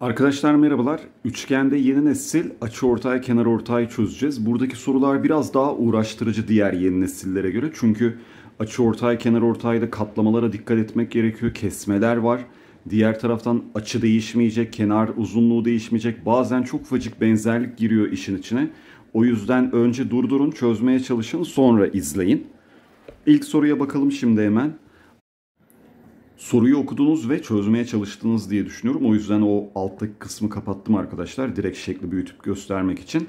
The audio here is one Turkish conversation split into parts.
Arkadaşlar merhabalar. Üçgende yeni nesil açı ortay kenar ortay çözeceğiz. Buradaki sorular biraz daha uğraştırıcı diğer yeni nesillere göre. Çünkü açı ortay kenar ortayda katlamalara dikkat etmek gerekiyor. Kesmeler var. Diğer taraftan açı değişmeyecek, kenar uzunluğu değişmeyecek. Bazen çok facık benzerlik giriyor işin içine. O yüzden önce durdurun, çözmeye çalışın, sonra izleyin. İlk soruya bakalım şimdi hemen soruyu okudunuz ve çözmeye çalıştınız diye düşünüyorum. O yüzden o alttaki kısmı kapattım arkadaşlar. Direkt şekli büyütüp göstermek için.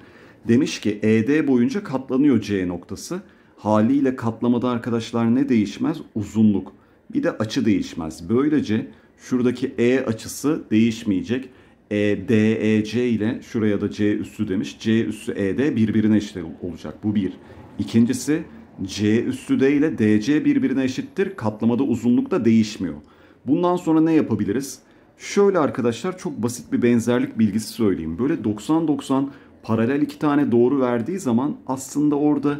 Demiş ki ED boyunca katlanıyor C noktası. Haliyle katlamada arkadaşlar ne değişmez? Uzunluk. Bir de açı değişmez. Böylece şuradaki E açısı değişmeyecek. E, D, E, C ile şuraya da C üssü demiş. C üssü E, D birbirine eşit olacak. Bu bir. İkincisi C üstü D ile DC birbirine eşittir. Katlamada uzunluk da değişmiyor. Bundan sonra ne yapabiliriz? Şöyle arkadaşlar çok basit bir benzerlik bilgisi söyleyeyim. Böyle 90-90 paralel iki tane doğru verdiği zaman aslında orada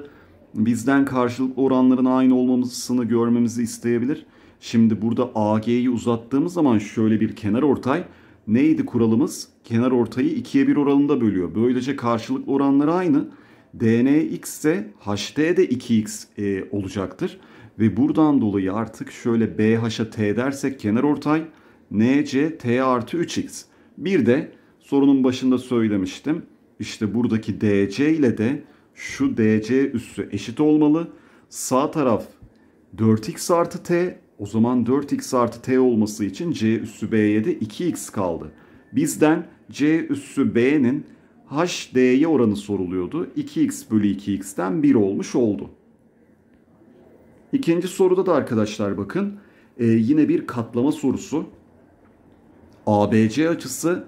bizden karşılıklı oranların aynı olmamasını görmemizi isteyebilir. Şimdi burada AG'yi uzattığımız zaman şöyle bir kenar ortay neydi kuralımız? Kenar ortayı 2'ye 1 oranında bölüyor. Böylece karşılıklı oranları aynı dnx ise hd de 2x e, olacaktır. Ve buradan dolayı artık şöyle bh'a t dersek kenar ortay nc t artı 3x. Bir de sorunun başında söylemiştim. İşte buradaki dc ile de şu dc üssü eşit olmalı. Sağ taraf 4x artı t o zaman 4x artı t olması için c üssü b'ye de 2x kaldı. Bizden c üssü b'nin HD'ye oranı soruluyordu. 2x bölü 2x'ten 1 olmuş oldu. İkinci soruda da arkadaşlar bakın e, yine bir katlama sorusu. ABC açısı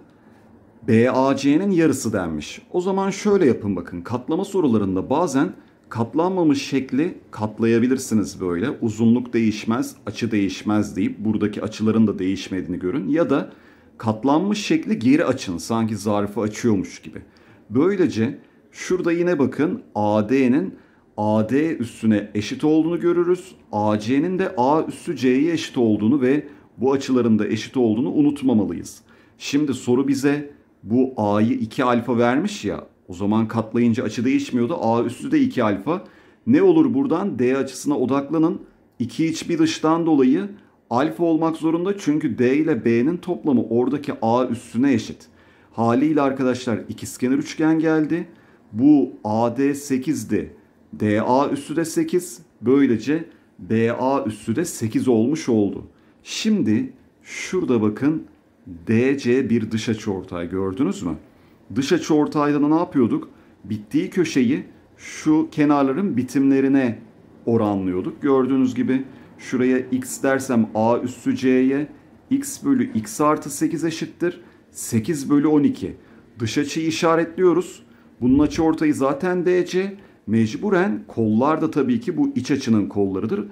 BAC'nin yarısı denmiş. O zaman şöyle yapın bakın katlama sorularında bazen katlanmamış şekli katlayabilirsiniz böyle. Uzunluk değişmez, açı değişmez deyip buradaki açıların da değişmediğini görün. Ya da katlanmış şekli geri açın sanki zarfı açıyormuş gibi. Böylece şurada yine bakın AD'nin AD üstüne eşit olduğunu görürüz. AC'nin de A üstü C'ye eşit olduğunu ve bu açıların da eşit olduğunu unutmamalıyız. Şimdi soru bize bu A'yı 2 alfa vermiş ya. O zaman katlayınca açı değişmiyordu. A üstü de 2 alfa. Ne olur buradan D açısına odaklanın. 2 iç bir dıştan dolayı alfa olmak zorunda çünkü D ile B'nin toplamı oradaki A üstüne eşit. Haliyle arkadaşlar ikizkenar üçgen geldi. Bu AD 8'di. DA üssü de 8. Böylece BA üssü de 8 olmuş oldu. Şimdi şurada bakın DC bir dış açı ortay gördünüz mü? Dış açı ortayda ne yapıyorduk? Bittiği köşeyi şu kenarların bitimlerine oranlıyorduk. Gördüğünüz gibi Şuraya x dersem a üssü c'ye x bölü x artı 8 eşittir. 8 bölü 12. Dış açıyı işaretliyoruz. Bunun açı ortayı zaten dc. Mecburen kollar da tabii ki bu iç açının kollarıdır.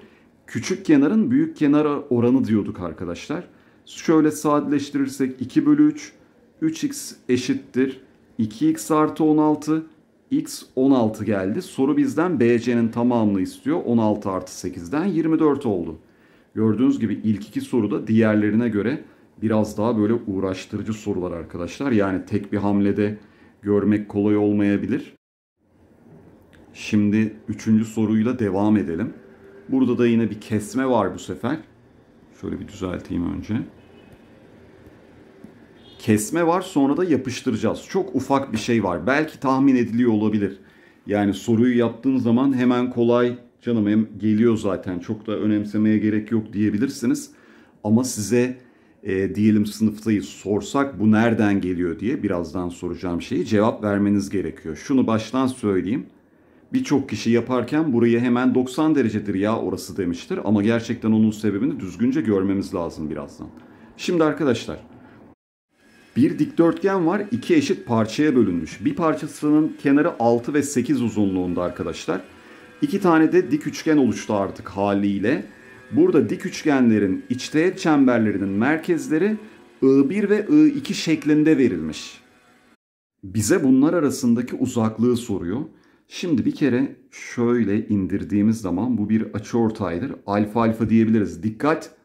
Küçük kenarın büyük kenara oranı diyorduk arkadaşlar. Şöyle sadeleştirirsek 2 bölü 3. 3x eşittir. 2x artı 16 X 16 geldi. Soru bizden BC'nin tamamını istiyor. 16 artı 8'den 24 oldu. Gördüğünüz gibi ilk iki soruda diğerlerine göre biraz daha böyle uğraştırıcı sorular arkadaşlar. Yani tek bir hamlede görmek kolay olmayabilir. Şimdi üçüncü soruyla devam edelim. Burada da yine bir kesme var bu sefer. Şöyle bir düzelteyim önce kesme var sonra da yapıştıracağız. Çok ufak bir şey var. Belki tahmin ediliyor olabilir. Yani soruyu yaptığın zaman hemen kolay canım hem geliyor zaten çok da önemsemeye gerek yok diyebilirsiniz. Ama size e, diyelim sınıftayız sorsak bu nereden geliyor diye birazdan soracağım şeyi cevap vermeniz gerekiyor. Şunu baştan söyleyeyim. Birçok kişi yaparken burayı hemen 90 derecedir ya orası demiştir ama gerçekten onun sebebini düzgünce görmemiz lazım birazdan. Şimdi arkadaşlar bir dikdörtgen var. iki eşit parçaya bölünmüş. Bir parçasının kenarı 6 ve 8 uzunluğunda arkadaşlar. İki tane de dik üçgen oluştu artık haliyle. Burada dik üçgenlerin içteğet çemberlerinin merkezleri I1 ve I2 şeklinde verilmiş. Bize bunlar arasındaki uzaklığı soruyor. Şimdi bir kere şöyle indirdiğimiz zaman bu bir açı ortaydır. Alfa alfa diyebiliriz. Dikkat!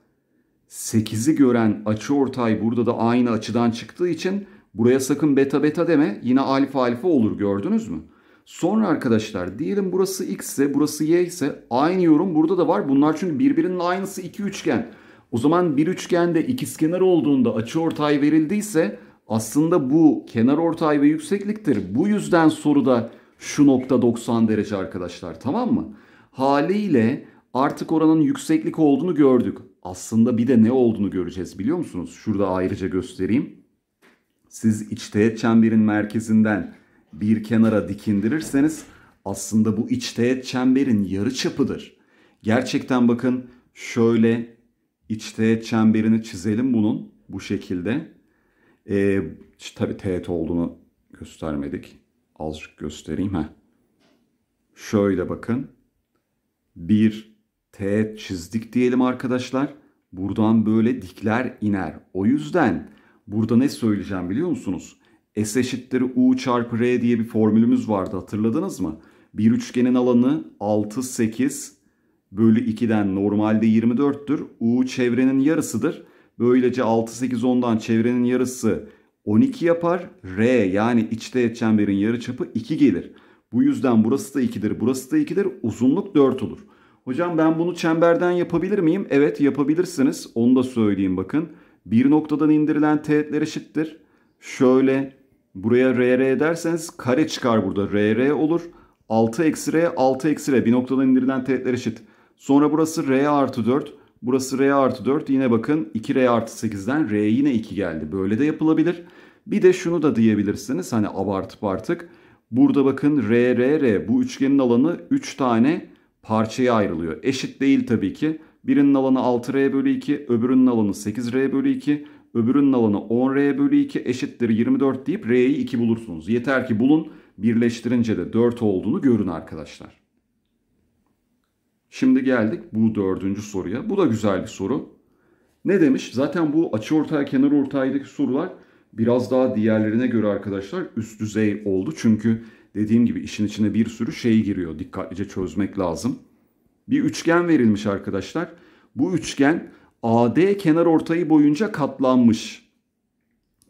8'i gören açı ortay burada da aynı açıdan çıktığı için buraya sakın beta beta deme. Yine alfa alfa olur gördünüz mü? Sonra arkadaşlar diyelim burası x ise burası y ise aynı yorum burada da var. Bunlar çünkü birbirinin aynısı iki üçgen. O zaman bir üçgende ikizkenar olduğunda açı ortay verildiyse aslında bu kenar ortay ve yüksekliktir. Bu yüzden soruda şu nokta 90 derece arkadaşlar tamam mı? Haliyle artık oranın yükseklik olduğunu gördük aslında bir de ne olduğunu göreceğiz biliyor musunuz? Şurada ayrıca göstereyim. Siz iç teğet çemberin merkezinden bir kenara dikindirirseniz aslında bu iç teğet çemberin yarı çapıdır. Gerçekten bakın şöyle iç teğet çemberini çizelim bunun bu şekilde. Ee, tabii teğet olduğunu göstermedik. Azıcık göstereyim. Heh. Şöyle bakın. Bir T çizdik diyelim arkadaşlar. Buradan böyle dikler iner. O yüzden burada ne söyleyeceğim biliyor musunuz? S eşittir U çarpı R diye bir formülümüz vardı hatırladınız mı? Bir üçgenin alanı 6, 8 bölü 2'den normalde 24'tür. U çevrenin yarısıdır. Böylece 6, 8, 10'dan çevrenin yarısı 12 yapar. R yani iç teğet yarı çapı 2 gelir. Bu yüzden burası da 2'dir, burası da 2'dir. Uzunluk 4 olur. Hocam ben bunu çemberden yapabilir miyim? Evet yapabilirsiniz. Onu da söyleyeyim bakın. Bir noktadan indirilen teğetler eşittir. Şöyle buraya RR derseniz kare çıkar burada. RR olur. 6 eksi R 6 eksi R. Bir noktadan indirilen teğetler eşit. Sonra burası R artı 4. Burası R artı 4. Yine bakın 2R artı 8'den R yine 2 geldi. Böyle de yapılabilir. Bir de şunu da diyebilirsiniz. Hani abartıp artık. Burada bakın R, R, R. Bu üçgenin alanı 3 tane parçaya ayrılıyor. Eşit değil tabii ki. Birinin alanı 6R bölü 2, öbürünün alanı 8R bölü 2, öbürünün alanı 10R bölü 2 eşittir 24 deyip R'yi 2 bulursunuz. Yeter ki bulun birleştirince de 4 olduğunu görün arkadaşlar. Şimdi geldik bu dördüncü soruya. Bu da güzel bir soru. Ne demiş? Zaten bu açı ortay kenar ortaydaki sorular biraz daha diğerlerine göre arkadaşlar üst düzey oldu. Çünkü Dediğim gibi işin içine bir sürü şey giriyor. Dikkatlice çözmek lazım. Bir üçgen verilmiş arkadaşlar. Bu üçgen AD kenar ortayı boyunca katlanmış.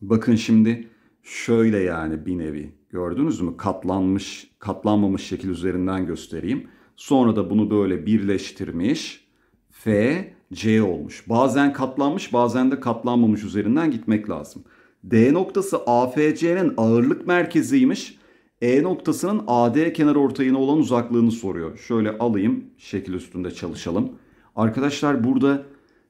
Bakın şimdi şöyle yani bir nevi gördünüz mü? Katlanmış, katlanmamış şekil üzerinden göstereyim. Sonra da bunu böyle birleştirmiş. F, C olmuş. Bazen katlanmış bazen de katlanmamış üzerinden gitmek lazım. D noktası AFC'nin ağırlık merkeziymiş. E noktasının AD kenar ortayına olan uzaklığını soruyor. Şöyle alayım şekil üstünde çalışalım. Arkadaşlar burada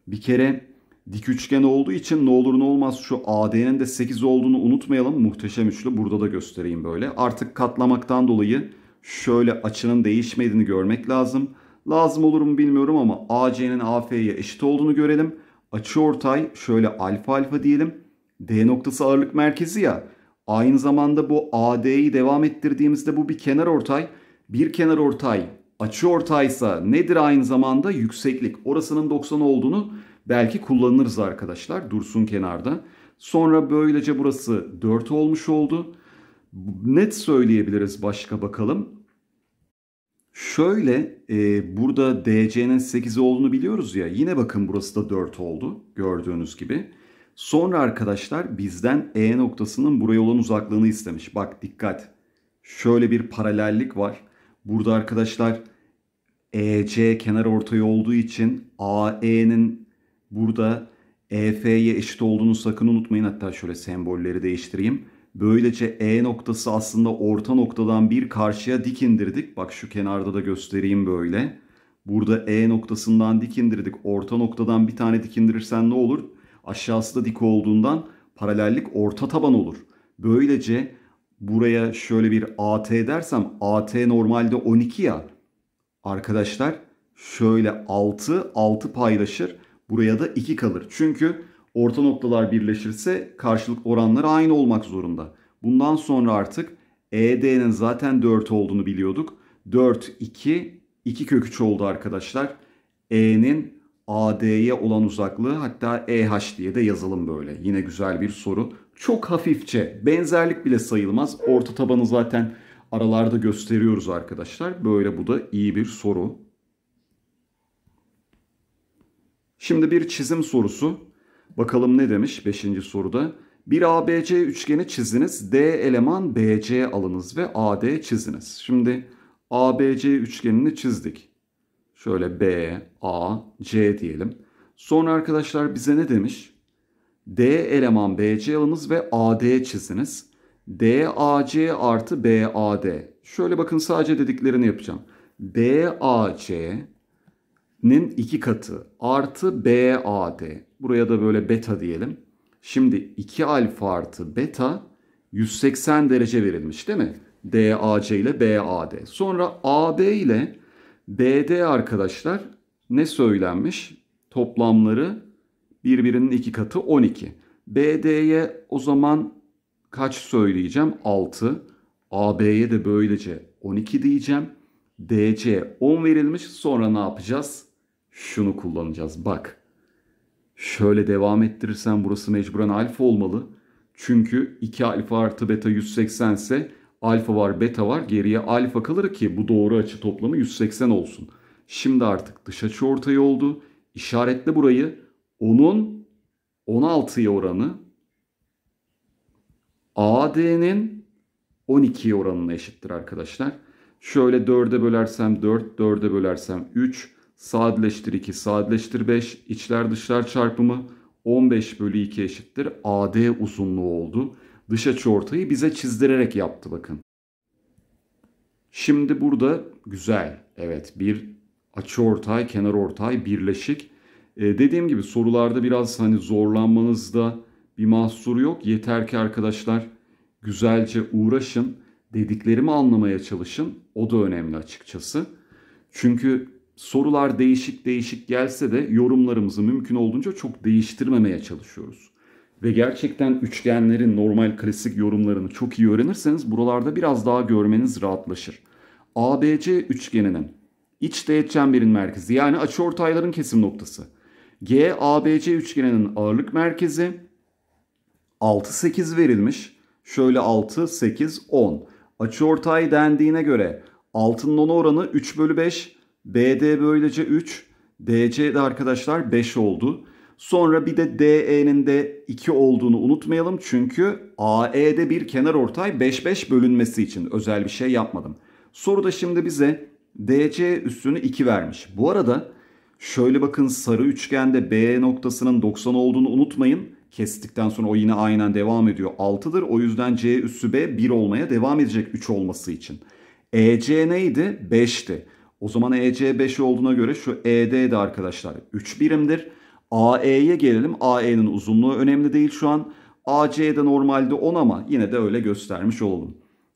bir kere dik üçgen olduğu için ne olur ne olmaz şu AD'nin de 8 olduğunu unutmayalım. Muhteşem üçlü burada da göstereyim böyle. Artık katlamaktan dolayı şöyle açının değişmediğini görmek lazım. Lazım olur mu bilmiyorum ama AC'nin AF'ye eşit olduğunu görelim. Açı ortay şöyle alfa alfa diyelim. D noktası ağırlık merkezi ya. Aynı zamanda bu AD'yi devam ettirdiğimizde bu bir kenar ortay. Bir kenar ortay açı ortaysa nedir aynı zamanda? Yükseklik. Orasının 90 olduğunu belki kullanırız arkadaşlar. Dursun kenarda. Sonra böylece burası 4 olmuş oldu. Net söyleyebiliriz başka bakalım. Şöyle e, burada DC'nin 8 olduğunu biliyoruz ya. Yine bakın burası da 4 oldu gördüğünüz gibi. Sonra arkadaşlar bizden E noktasının buraya olan uzaklığını istemiş. Bak dikkat. Şöyle bir paralellik var. Burada arkadaşlar EC kenar ortayı olduğu için AE'nin burada EF'ye eşit olduğunu sakın unutmayın. Hatta şöyle sembolleri değiştireyim. Böylece E noktası aslında orta noktadan bir karşıya dik indirdik. Bak şu kenarda da göstereyim böyle. Burada E noktasından dik indirdik. Orta noktadan bir tane dik indirirsen ne olur? Aşağısı da dik olduğundan paralellik orta taban olur. Böylece buraya şöyle bir AT dersem AT normalde 12 ya. Arkadaşlar şöyle 6 6 paylaşır. Buraya da 2 kalır. Çünkü orta noktalar birleşirse karşılık oranları aynı olmak zorunda. Bundan sonra artık ED'nin zaten 4 olduğunu biliyorduk. 4 2 2 kök 3 oldu arkadaşlar. E'nin AD'ye olan uzaklığı hatta EH diye de yazalım böyle. Yine güzel bir soru. Çok hafifçe benzerlik bile sayılmaz. Orta tabanı zaten aralarda gösteriyoruz arkadaşlar. Böyle bu da iyi bir soru. Şimdi bir çizim sorusu. Bakalım ne demiş 5. soruda. Bir ABC üçgeni çiziniz. D eleman BC alınız ve AD çiziniz. Şimdi ABC üçgenini çizdik. Şöyle B, A, C diyelim. Sonra arkadaşlar bize ne demiş? D eleman BC alınız ve AD çiziniz. DAC artı BAD. Şöyle bakın sadece dediklerini yapacağım. DAC'nin iki katı artı BAD. Buraya da böyle beta diyelim. Şimdi 2 alfa artı beta 180 derece verilmiş değil mi? DAC ile BAD. Sonra AB ile BD arkadaşlar ne söylenmiş? Toplamları birbirinin iki katı 12. BD'ye o zaman kaç söyleyeceğim? 6. AB'ye de böylece 12 diyeceğim. DC 10 verilmiş. Sonra ne yapacağız? Şunu kullanacağız. Bak. Şöyle devam ettirirsen burası mecburen alfa olmalı. Çünkü 2 alfa artı beta 180 ise Alfa var, beta var. Geriye alfa kalır ki bu doğru açı toplamı 180 olsun. Şimdi artık dış açı ortayı oldu. İşaretle burayı. Onun 16'ya oranı AD'nin 12'ye oranına eşittir arkadaşlar. Şöyle 4'e bölersem 4, 4'e bölersem 3, sadeleştir 2, sadeleştir 5, içler dışlar çarpımı 15 bölü 2 eşittir. AD uzunluğu oldu dış açı ortayı bize çizdirerek yaptı bakın. Şimdi burada güzel. Evet bir açı ortay, kenar ortay, birleşik. Ee, dediğim gibi sorularda biraz hani zorlanmanızda bir mahsuru yok. Yeter ki arkadaşlar güzelce uğraşın. Dediklerimi anlamaya çalışın. O da önemli açıkçası. Çünkü sorular değişik değişik gelse de yorumlarımızı mümkün olduğunca çok değiştirmemeye çalışıyoruz ve gerçekten üçgenlerin normal klasik yorumlarını çok iyi öğrenirseniz buralarda biraz daha görmeniz rahatlaşır. ABC üçgeninin iç teğet çemberin merkezi yani açıortayların kesim noktası. GABC üçgeninin ağırlık merkezi 6-8 verilmiş. Şöyle 6-8-10. Açıortay dendiğine göre 6'nın 10 oranı 3 bölü 5. BD böylece 3. DC de arkadaşlar 5 oldu. Sonra bir de DE'nin de 2 olduğunu unutmayalım. Çünkü AE'de bir kenar ortay 5-5 bölünmesi için özel bir şey yapmadım. Soruda şimdi bize DC üssünü 2 vermiş. Bu arada şöyle bakın sarı üçgende B noktasının 90 olduğunu unutmayın. Kestikten sonra o yine aynen devam ediyor. 6'dır o yüzden C üssü B 1 olmaya devam edecek 3 olması için. EC neydi? 5'ti. O zaman EC 5 olduğuna göre şu ED arkadaşlar 3 birimdir. AE'ye gelelim. AE'nin uzunluğu önemli değil şu an. AC'de normalde 10 ama yine de öyle göstermiş olalım.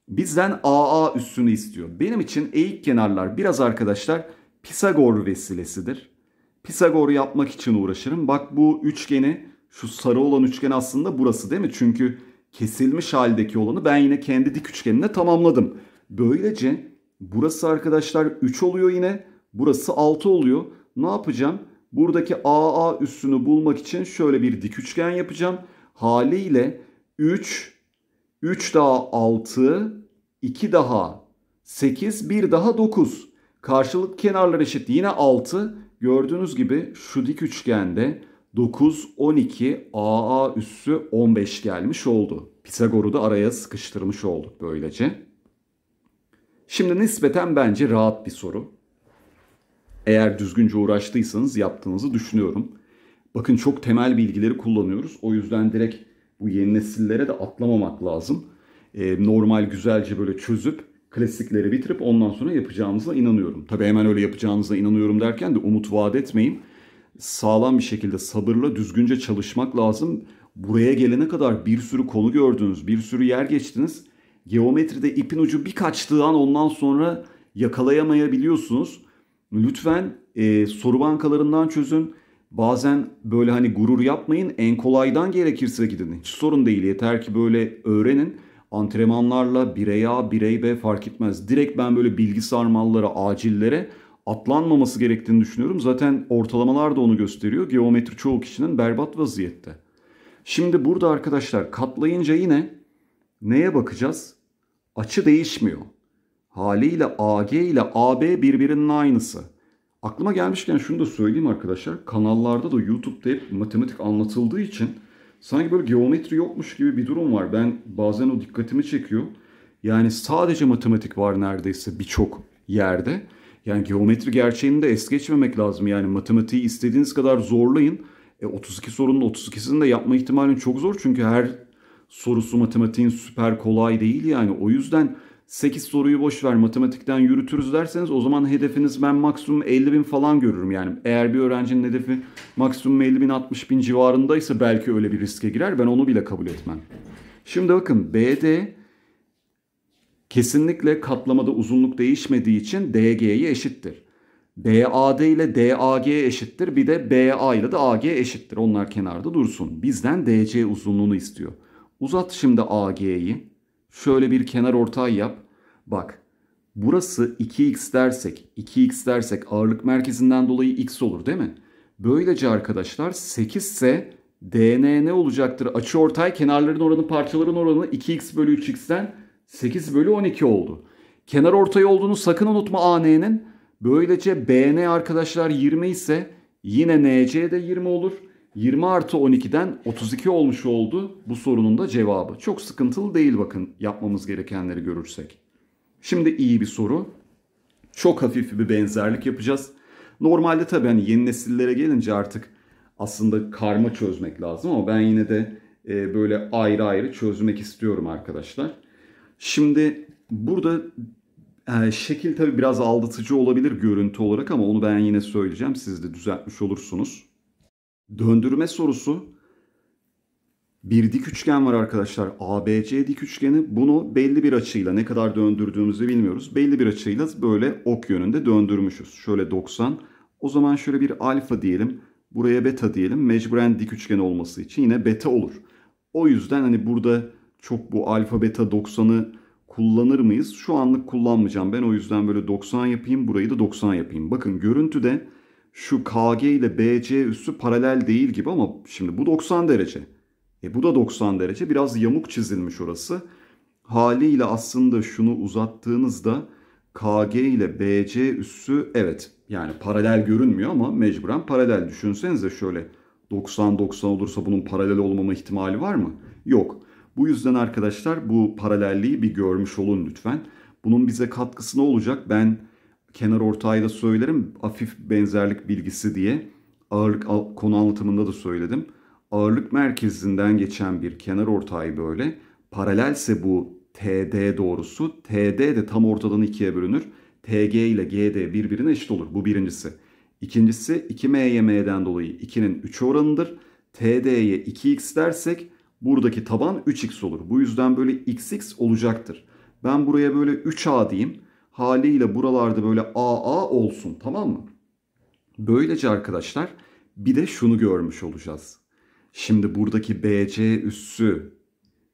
Bizden AA üssünü istiyor. Benim için eğik kenarlar biraz arkadaşlar Pisagor vesilesidir. Pisagor yapmak için uğraşırım. Bak bu üçgeni şu sarı olan üçgen aslında burası değil mi? Çünkü kesilmiş haldeki olanı ben yine kendi dik üçgenine tamamladım. Böylece burası arkadaşlar 3 oluyor yine. Burası 6 oluyor. Ne yapacağım? Buradaki AA üssünü bulmak için şöyle bir dik üçgen yapacağım. Haliyle 3, 3 daha 6, 2 daha 8, 1 daha 9. Karşılık kenarları eşit yine 6. Gördüğünüz gibi şu dik üçgende 9, 12, AA üssü 15 gelmiş oldu. Pisagor'u da araya sıkıştırmış olduk böylece. Şimdi nispeten bence rahat bir soru. Eğer düzgünce uğraştıysanız yaptığınızı düşünüyorum. Bakın çok temel bilgileri kullanıyoruz. O yüzden direkt bu yeni nesillere de atlamamak lazım. Ee, normal güzelce böyle çözüp klasikleri bitirip ondan sonra yapacağımıza inanıyorum. Tabii hemen öyle yapacağınıza inanıyorum derken de umut vaat etmeyin. Sağlam bir şekilde sabırla düzgünce çalışmak lazım. Buraya gelene kadar bir sürü konu gördünüz, bir sürü yer geçtiniz. Geometride ipin ucu bir kaçtığı an ondan sonra yakalayamayabiliyorsunuz. Lütfen e, soru bankalarından çözün. Bazen böyle hani gurur yapmayın. En kolaydan gerekirse gidin. Hiç sorun değil. Yeter ki böyle öğrenin. Antrenmanlarla birey A, birey B fark etmez. Direkt ben böyle bilgi sarmallara, acillere atlanmaması gerektiğini düşünüyorum. Zaten ortalamalar da onu gösteriyor. Geometri çoğu kişinin berbat vaziyette. Şimdi burada arkadaşlar katlayınca yine neye bakacağız? Açı değişmiyor haliyle AG ile AB birbirinin aynısı. Aklıma gelmişken şunu da söyleyeyim arkadaşlar. Kanallarda da YouTube'da hep matematik anlatıldığı için sanki böyle geometri yokmuş gibi bir durum var. Ben bazen o dikkatimi çekiyor. Yani sadece matematik var neredeyse birçok yerde. Yani geometri gerçeğini de es geçmemek lazım. Yani matematiği istediğiniz kadar zorlayın. E, 32 sorunun 32'sini de yapma ihtimalin çok zor. Çünkü her sorusu matematiğin süper kolay değil yani. O yüzden 8 soruyu boş ver matematikten yürütürüz derseniz o zaman hedefiniz ben maksimum 50 bin falan görürüm. Yani eğer bir öğrencinin hedefi maksimum 50 bin 60 bin civarındaysa belki öyle bir riske girer ben onu bile kabul etmem. Şimdi bakın BD kesinlikle katlamada uzunluk değişmediği için DG'ye eşittir. BAD ile DAG eşittir. Bir de BA ile de AG eşittir. Onlar kenarda dursun. Bizden DC uzunluğunu istiyor. Uzat şimdi AG'yi. Şöyle bir kenar ortay yap. Bak burası 2x dersek 2x dersek ağırlık merkezinden dolayı x olur değil mi? Böylece arkadaşlar 8 ise dn ne olacaktır? Açı ortay kenarların oranı parçaların oranı 2x bölü 3x'ten 8 bölü 12 oldu. Kenar ortay olduğunu sakın unutma AN'nin. Böylece BN arkadaşlar 20 ise yine NC de 20 olur. 20 artı 12'den 32 olmuş oldu bu sorunun da cevabı. Çok sıkıntılı değil bakın yapmamız gerekenleri görürsek. Şimdi iyi bir soru. Çok hafif bir benzerlik yapacağız. Normalde tabii hani yeni nesillere gelince artık aslında karma çözmek lazım ama ben yine de e, böyle ayrı ayrı çözmek istiyorum arkadaşlar. Şimdi burada e, şekil tabii biraz aldatıcı olabilir görüntü olarak ama onu ben yine söyleyeceğim. Siz de düzeltmiş olursunuz. Döndürme sorusu bir dik üçgen var arkadaşlar. ABC dik üçgeni. Bunu belli bir açıyla ne kadar döndürdüğümüzü bilmiyoruz. Belli bir açıyla böyle ok yönünde döndürmüşüz. Şöyle 90. O zaman şöyle bir alfa diyelim. Buraya beta diyelim. Mecburen dik üçgen olması için yine beta olur. O yüzden hani burada çok bu alfa beta 90'ı kullanır mıyız? Şu anlık kullanmayacağım. Ben o yüzden böyle 90 yapayım. Burayı da 90 yapayım. Bakın görüntüde şu KG ile BC üssü paralel değil gibi ama şimdi bu 90 derece. E bu da 90 derece. Biraz yamuk çizilmiş orası. Haliyle aslında şunu uzattığınızda KG ile BC üssü evet yani paralel görünmüyor ama mecburen paralel. Düşünsenize şöyle 90-90 olursa bunun paralel olmama ihtimali var mı? Yok. Bu yüzden arkadaşlar bu paralelliği bir görmüş olun lütfen. Bunun bize katkısı ne olacak? Ben kenar ortayda da söylerim. Hafif benzerlik bilgisi diye ağırlık konu anlatımında da söyledim. Ağırlık merkezinden geçen bir kenar ortay böyle. Paralelse bu TD doğrusu. TD de tam ortadan ikiye bölünür. TG ile GD birbirine eşit olur. Bu birincisi. İkincisi 2MYM'den dolayı 2'nin 3 oranındır. TD'ye 2x dersek buradaki taban 3x olur. Bu yüzden böyle xx olacaktır. Ben buraya böyle 3a diyeyim haliyle buralarda böyle AA olsun tamam mı? Böylece arkadaşlar bir de şunu görmüş olacağız. Şimdi buradaki BC üssü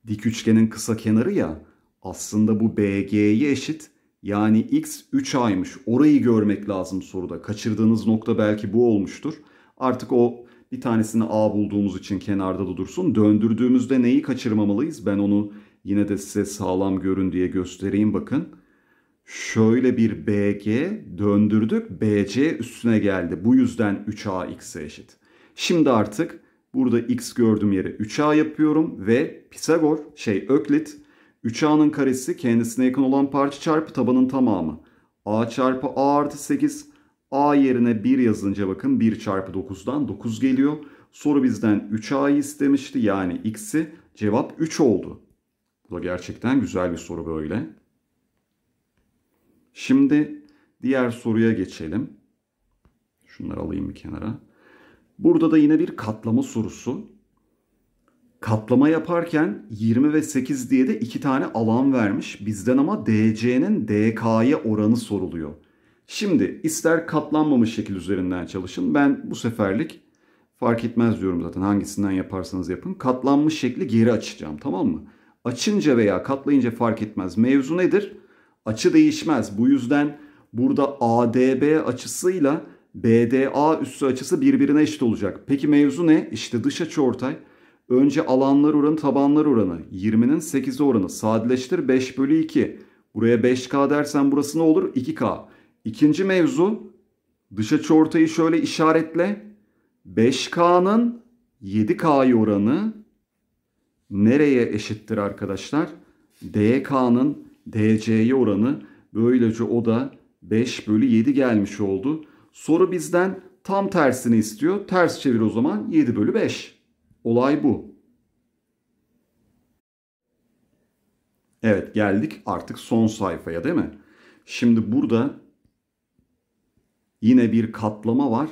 dik üçgenin kısa kenarı ya aslında bu BG'ye eşit yani x 3a'ymış. Orayı görmek lazım soruda. Kaçırdığınız nokta belki bu olmuştur. Artık o bir tanesini a bulduğumuz için kenarda da dursun. Döndürdüğümüzde neyi kaçırmamalıyız? Ben onu yine de size sağlam görün diye göstereyim bakın. Şöyle bir BG döndürdük. BC üstüne geldi. Bu yüzden 3AX'e eşit. Şimdi artık burada x gördüğüm yere 3A yapıyorum ve Pisagor şey Öklit 3A'nın karesi kendisine yakın olan parça çarpı tabanın tamamı. A çarpı A artı 8 A yerine 1 yazınca bakın 1 çarpı 9'dan 9 geliyor. Soru bizden 3A'yı istemişti yani X'i cevap 3 oldu. Bu da gerçekten güzel bir soru böyle. Şimdi diğer soruya geçelim. Şunları alayım bir kenara. Burada da yine bir katlama sorusu. Katlama yaparken 20 ve 8 diye de iki tane alan vermiş. Bizden ama DC'nin DK'ya oranı soruluyor. Şimdi ister katlanmamış şekil üzerinden çalışın. Ben bu seferlik fark etmez diyorum zaten hangisinden yaparsanız yapın. Katlanmış şekli geri açacağım tamam mı? Açınca veya katlayınca fark etmez. Mevzu nedir? Açı değişmez. Bu yüzden burada ADB açısıyla BDA üssü açısı birbirine eşit olacak. Peki mevzu ne? İşte dış açı ortay. Önce alanlar oranı tabanlar oranı 20'nin 8'e oranı sadeleştir 5 bölü 2. Buraya 5K dersen burası ne olur? 2K. İkinci mevzu dış açı ortayı şöyle işaretle. 5K'nın 7K'yı oranı nereye eşittir arkadaşlar? DK'nın DC'ye oranı böylece o da 5 bölü 7 gelmiş oldu. Soru bizden tam tersini istiyor. Ters çevir o zaman 7 bölü 5. Olay bu. Evet geldik artık son sayfaya değil mi? Şimdi burada yine bir katlama var.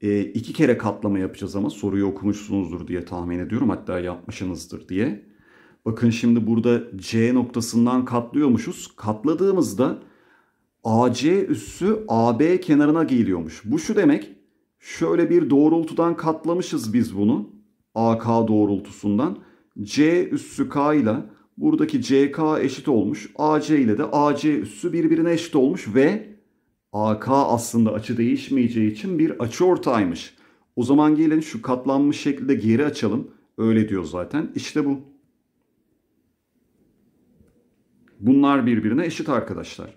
E, iki kere katlama yapacağız ama soruyu okumuşsunuzdur diye tahmin ediyorum. Hatta yapmışsınızdır diye. Bakın şimdi burada C noktasından katlıyormuşuz. Katladığımızda AC üssü AB kenarına geliyormuş. Bu şu demek. Şöyle bir doğrultudan katlamışız biz bunu. AK doğrultusundan. C üssü K ile buradaki CK eşit olmuş. AC ile de AC üssü birbirine eşit olmuş ve AK aslında açı değişmeyeceği için bir açı ortağıymış. O zaman gelin şu katlanmış şekilde geri açalım. Öyle diyor zaten. İşte bu. Bunlar birbirine eşit arkadaşlar.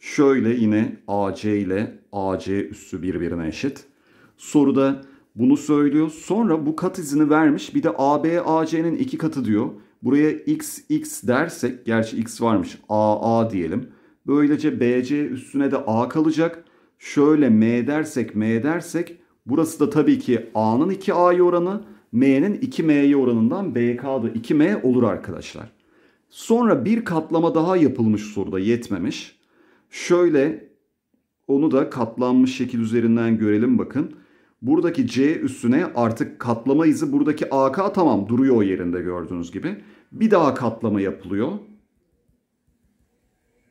Şöyle yine AC ile AC üssü birbirine eşit. Soruda bunu söylüyor. Sonra bu kat izini vermiş. Bir de AB AC'nin iki katı diyor. Buraya x x dersek gerçi x varmış. AA diyelim. Böylece BC üstüne de A kalacak. Şöyle M dersek M dersek burası da tabii ki A'nın 2A'yı oranı M'nin 2M'ye oranından BK'da 2M olur arkadaşlar. Sonra bir katlama daha yapılmış soruda yetmemiş. Şöyle onu da katlanmış şekil üzerinden görelim bakın. Buradaki C üstüne artık katlama izi buradaki AK tamam duruyor o yerinde gördüğünüz gibi. Bir daha katlama yapılıyor.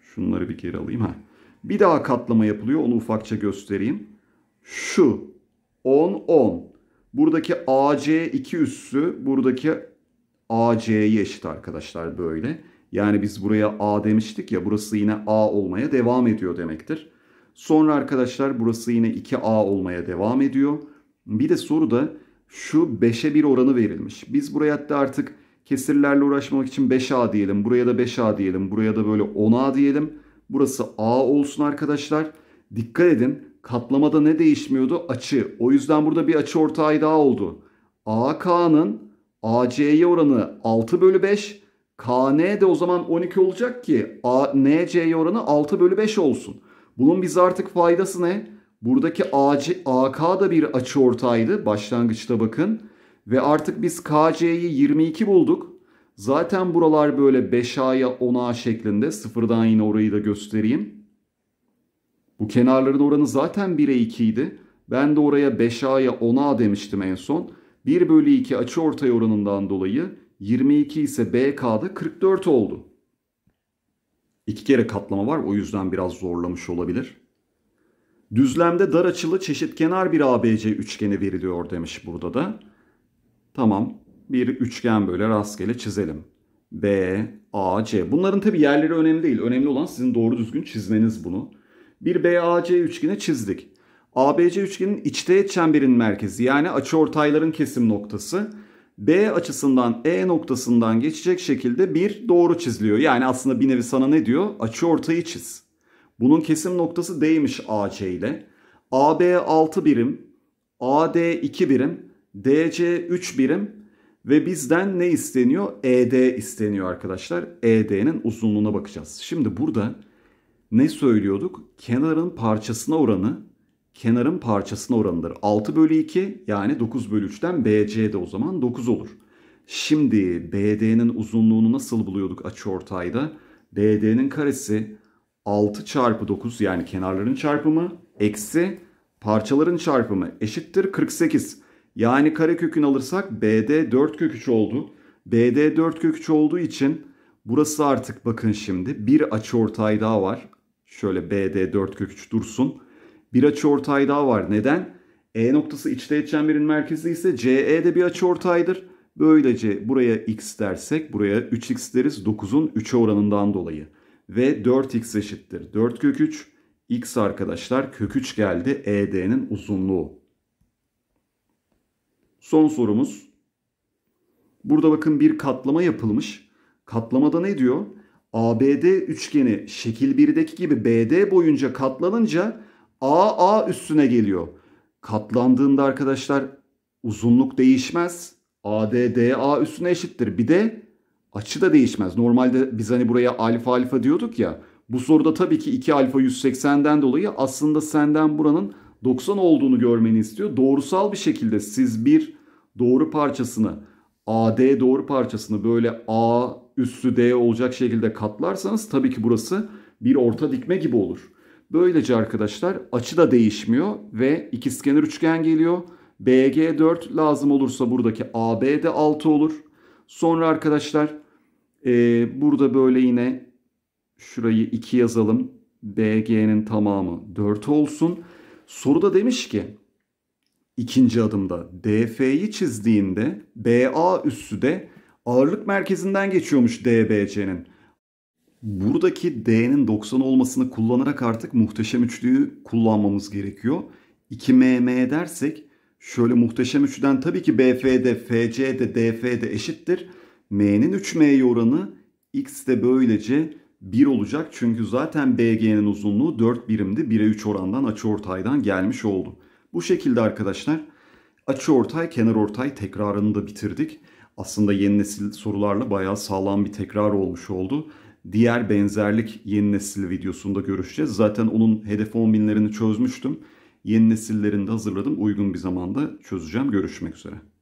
Şunları bir geri alayım. ha. Bir daha katlama yapılıyor. Onu ufakça göstereyim. Şu 10 10. Buradaki AC 2 üssü buradaki AC'ye eşit arkadaşlar böyle. Yani biz buraya A demiştik ya burası yine A olmaya devam ediyor demektir. Sonra arkadaşlar burası yine 2A olmaya devam ediyor. Bir de soruda şu 5'e 1 oranı verilmiş. Biz buraya hatta artık kesirlerle uğraşmamak için 5A diyelim. Buraya da 5A diyelim. Buraya da böyle 10A diyelim. Burası A olsun arkadaşlar. Dikkat edin katlamada ne değişmiyordu? Açı. O yüzden burada bir açı ortağı daha oldu. AK'nın AC'ye oranı 6 bölü 5. KN de o zaman 12 olacak ki ANC'ye oranı 6 bölü 5 olsun. Bunun biz artık faydası ne? Buradaki AC, AK da bir açı ortaydı başlangıçta bakın. Ve artık biz KC'yi 22 bulduk. Zaten buralar böyle 5A'ya 10A şeklinde. Sıfırdan yine orayı da göstereyim. Bu kenarların oranı zaten 1'e 2 idi. Ben de oraya 5A'ya 10A demiştim en son. 1 bölü 2 açı ortay oranından dolayı 22 ise BK'da 44 oldu. İki kere katlama var o yüzden biraz zorlamış olabilir. Düzlemde dar açılı çeşitkenar bir ABC üçgeni veriliyor demiş burada da. Tamam bir üçgen böyle rastgele çizelim. B, A, C. Bunların tabi yerleri önemli değil. Önemli olan sizin doğru düzgün çizmeniz bunu. Bir BAC üçgeni çizdik. ABC üçgenin içte çemberin merkezi yani açıortayların kesim noktası B açısından E noktasından geçecek şekilde bir doğru çiziliyor. Yani aslında bir nevi sana ne diyor? Açıortayı çiz. Bunun kesim noktası D'ymiş AC ile. AB 6 birim, AD 2 birim, DC 3 birim ve bizden ne isteniyor? ED isteniyor arkadaşlar. ED'nin uzunluğuna bakacağız. Şimdi burada ne söylüyorduk? Kenarın parçasına oranı kenarın parçasına oranıdır. 6 bölü 2 yani 9 bölü 3'ten BC de o zaman 9 olur. Şimdi BD'nin uzunluğunu nasıl buluyorduk açı ortayda? BD'nin karesi 6 çarpı 9 yani kenarların çarpımı eksi parçaların çarpımı eşittir 48. Yani kare kökünü alırsak BD 4 kök 3 oldu. BD 4 kök 3 olduğu için burası artık bakın şimdi bir açı ortay daha var. Şöyle BD 4 kök 3 dursun bir açı ortay daha var. Neden? E noktası içteğet çemberin merkezi ise CE de bir açı ortaydır. Böylece buraya x dersek buraya 3x deriz 9'un 3'e oranından dolayı. Ve 4x eşittir 4 kök 3. x arkadaşlar kök 3 geldi ED'nin uzunluğu. Son sorumuz. Burada bakın bir katlama yapılmış. Katlamada ne diyor? ABD üçgeni şekil 1'deki gibi BD boyunca katlanınca A A üstüne geliyor. Katlandığında arkadaşlar uzunluk değişmez. ADDA üstüne eşittir. Bir de açı da değişmez. Normalde biz hani buraya alfa alfa diyorduk ya. Bu soruda tabii ki 2 alfa 180'den dolayı aslında senden buranın 90 olduğunu görmeni istiyor. Doğrusal bir şekilde siz bir doğru parçasını AD doğru parçasını böyle A üstü D olacak şekilde katlarsanız tabii ki burası bir orta dikme gibi olur. Böylece arkadaşlar açı da değişmiyor ve ikizkenar üçgen geliyor. BG 4 lazım olursa buradaki AB de 6 olur. Sonra arkadaşlar e, burada böyle yine şurayı 2 yazalım. BG'nin tamamı 4 olsun. Soruda demiş ki ikinci adımda DF'yi çizdiğinde BA üssü de ağırlık merkezinden geçiyormuş DBC'nin buradaki D'nin 90 olmasını kullanarak artık muhteşem üçlüyü kullanmamız gerekiyor. 2mm dersek şöyle muhteşem üçlüden tabii ki bfd, FC'de, DF'de eşittir. M'nin 3M'ye oranı X de böylece 1 olacak. Çünkü zaten BG'nin uzunluğu 4 birimdi. 1'e 3 orandan açıortaydan gelmiş oldu. Bu şekilde arkadaşlar açıortay, kenarortay tekrarını da bitirdik. Aslında yeni nesil sorularla bayağı sağlam bir tekrar olmuş oldu diğer benzerlik yeni nesil videosunda görüşeceğiz. Zaten onun hedef 10 binlerini çözmüştüm. Yeni nesillerini de hazırladım. Uygun bir zamanda çözeceğim. Görüşmek üzere.